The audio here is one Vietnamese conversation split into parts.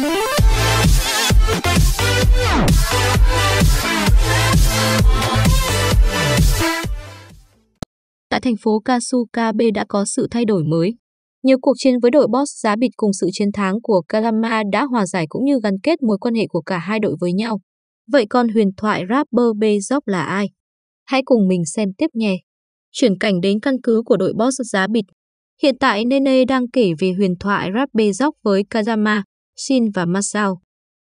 Tại thành phố Kasukabe đã có sự thay đổi mới. Nhiều cuộc chiến với đội Boss giá bịt cùng sự chiến thắng của Kalama đã hòa giải cũng như gắn kết mối quan hệ của cả hai đội với nhau. Vậy còn huyền thoại rapper Bezos là ai? Hãy cùng mình xem tiếp nhé. Chuyển cảnh đến căn cứ của đội Boss giá bịt. Hiện tại Nene đang kể về huyền thoại rap Bezos với Kazama, Shin và Masao.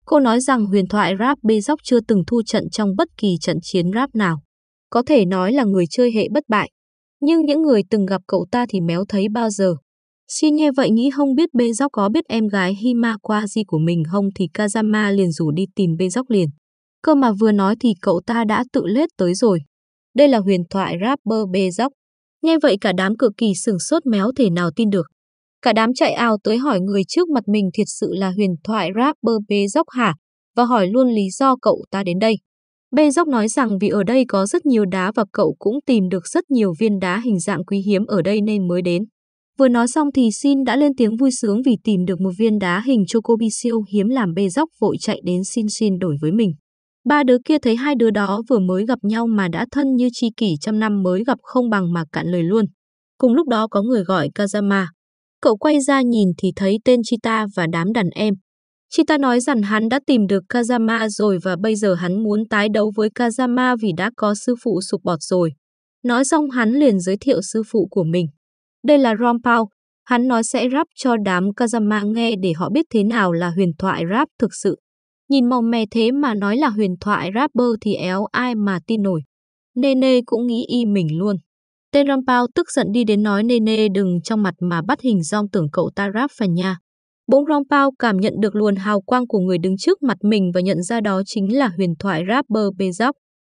Cô nói rằng huyền thoại rap Bezos chưa từng thu trận trong bất kỳ trận chiến rap nào. Có thể nói là người chơi hệ bất bại. Nhưng những người từng gặp cậu ta thì méo thấy bao giờ. Shin nghe vậy nghĩ không biết Bezos có biết em gái Hima Kwaji của mình không thì Kazama liền rủ đi tìm Bezos liền. Cơ mà vừa nói thì cậu ta đã tự lết tới rồi. Đây là huyền thoại rapper Bezos. Nghe vậy cả đám cực kỳ sửng sốt méo thể nào tin được. Cả đám chạy ao tới hỏi người trước mặt mình thiệt sự là huyền thoại rapper bê dốc hả? Và hỏi luôn lý do cậu ta đến đây. Bê dốc nói rằng vì ở đây có rất nhiều đá và cậu cũng tìm được rất nhiều viên đá hình dạng quý hiếm ở đây nên mới đến. Vừa nói xong thì Xin đã lên tiếng vui sướng vì tìm được một viên đá hình Chocobi siêu hiếm làm bê dốc vội chạy đến Xin Xin đổi với mình. Ba đứa kia thấy hai đứa đó vừa mới gặp nhau mà đã thân như tri kỷ trăm năm mới gặp không bằng mà cạn lời luôn. Cùng lúc đó có người gọi Kazama. Cậu quay ra nhìn thì thấy tên Chita và đám đàn em. Chita nói rằng hắn đã tìm được Kazama rồi và bây giờ hắn muốn tái đấu với Kazama vì đã có sư phụ sụp bọt rồi. Nói xong hắn liền giới thiệu sư phụ của mình. Đây là Rompao, hắn nói sẽ rap cho đám Kazama nghe để họ biết thế nào là huyền thoại rap thực sự. Nhìn màu mè thế mà nói là huyền thoại rapper thì éo ai mà tin nổi. Nene cũng nghĩ y mình luôn. Tên Rampao tức giận đi đến nói Nê Nê đừng trong mặt mà bắt hình dong tưởng cậu ta rap phải nha. Bỗng Rampao cảm nhận được luồn hào quang của người đứng trước mặt mình và nhận ra đó chính là huyền thoại rapper Bezok.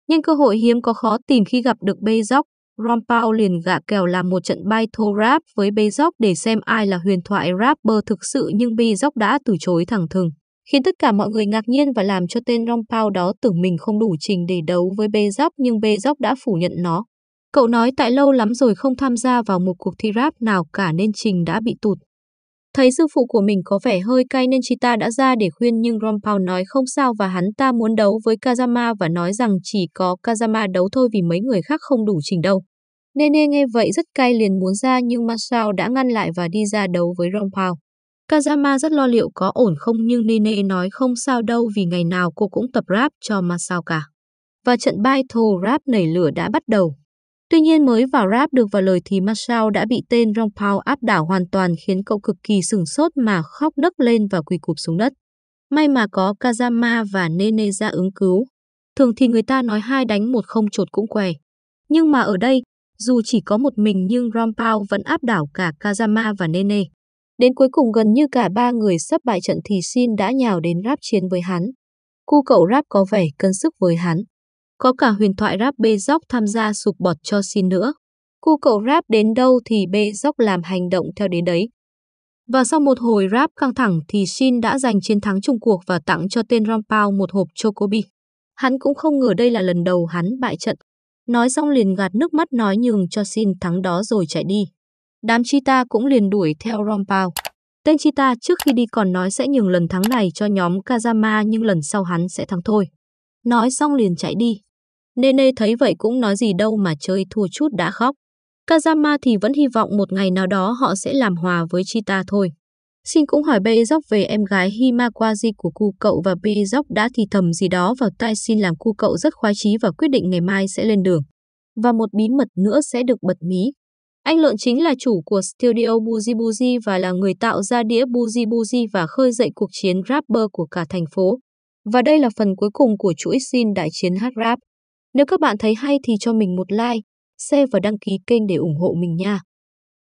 Nhưng cơ hội hiếm có khó tìm khi gặp được Bezok, Rampao liền gạ kèo làm một trận battle rap với Bezok để xem ai là huyền thoại rapper thực sự nhưng Bezok đã từ chối thẳng thừng, khiến tất cả mọi người ngạc nhiên và làm cho tên Rampao đó tưởng mình không đủ trình để đấu với Bezok nhưng Bezok đã phủ nhận nó. Cậu nói tại lâu lắm rồi không tham gia vào một cuộc thi rap nào cả nên Trình đã bị tụt. Thấy sư phụ của mình có vẻ hơi cay nên Chita đã ra để khuyên nhưng Rompao nói không sao và hắn ta muốn đấu với Kazama và nói rằng chỉ có Kazama đấu thôi vì mấy người khác không đủ trình đâu. Nene nghe vậy rất cay liền muốn ra nhưng Masao đã ngăn lại và đi ra đấu với Rompao. Kazama rất lo liệu có ổn không nhưng Nene nói không sao đâu vì ngày nào cô cũng tập rap cho Masao cả. Và trận battle rap nảy lửa đã bắt đầu. Tuy nhiên mới vào rap được vào lời thì Marshall đã bị tên Ron Paul áp đảo hoàn toàn khiến cậu cực kỳ sửng sốt mà khóc nấc lên và quỳ cụp xuống đất. May mà có Kazama và Nene ra ứng cứu. Thường thì người ta nói hai đánh một không chột cũng què. Nhưng mà ở đây, dù chỉ có một mình nhưng Ron Paul vẫn áp đảo cả Kazama và Nene. Đến cuối cùng gần như cả ba người sắp bại trận thì Shin đã nhào đến rap chiến với hắn. Cu cậu rap có vẻ cân sức với hắn. Có cả huyền thoại rap Dốc tham gia sụp bọt cho xin nữa. Cu cậu rap đến đâu thì Dốc làm hành động theo đến đấy. Và sau một hồi rap căng thẳng thì Shin đã giành chiến thắng chung cuộc và tặng cho tên Rampao một hộp Chocobi. Hắn cũng không ngờ đây là lần đầu hắn bại trận. Nói xong liền gạt nước mắt nói nhường cho Shin thắng đó rồi chạy đi. Đám Chita cũng liền đuổi theo Rampao. Tên Chita trước khi đi còn nói sẽ nhường lần thắng này cho nhóm Kazama nhưng lần sau hắn sẽ thắng thôi. Nói xong liền chạy đi. Nene thấy vậy cũng nói gì đâu mà chơi thua chút đã khóc. Kazama thì vẫn hy vọng một ngày nào đó họ sẽ làm hòa với Chita thôi. Xin cũng hỏi Beijok về em gái Himakwaji của cu cậu và Beijok đã thì thầm gì đó vào tai Xin làm cu cậu rất khoái chí và quyết định ngày mai sẽ lên đường. Và một bí mật nữa sẽ được bật mí. Anh Lợn chính là chủ của studio Buzi Buzi và là người tạo ra đĩa Buzi Buzi và khơi dậy cuộc chiến rapper của cả thành phố. Và đây là phần cuối cùng của chuỗi Xin đại chiến hát rap. Nếu các bạn thấy hay thì cho mình một like, share và đăng ký kênh để ủng hộ mình nha.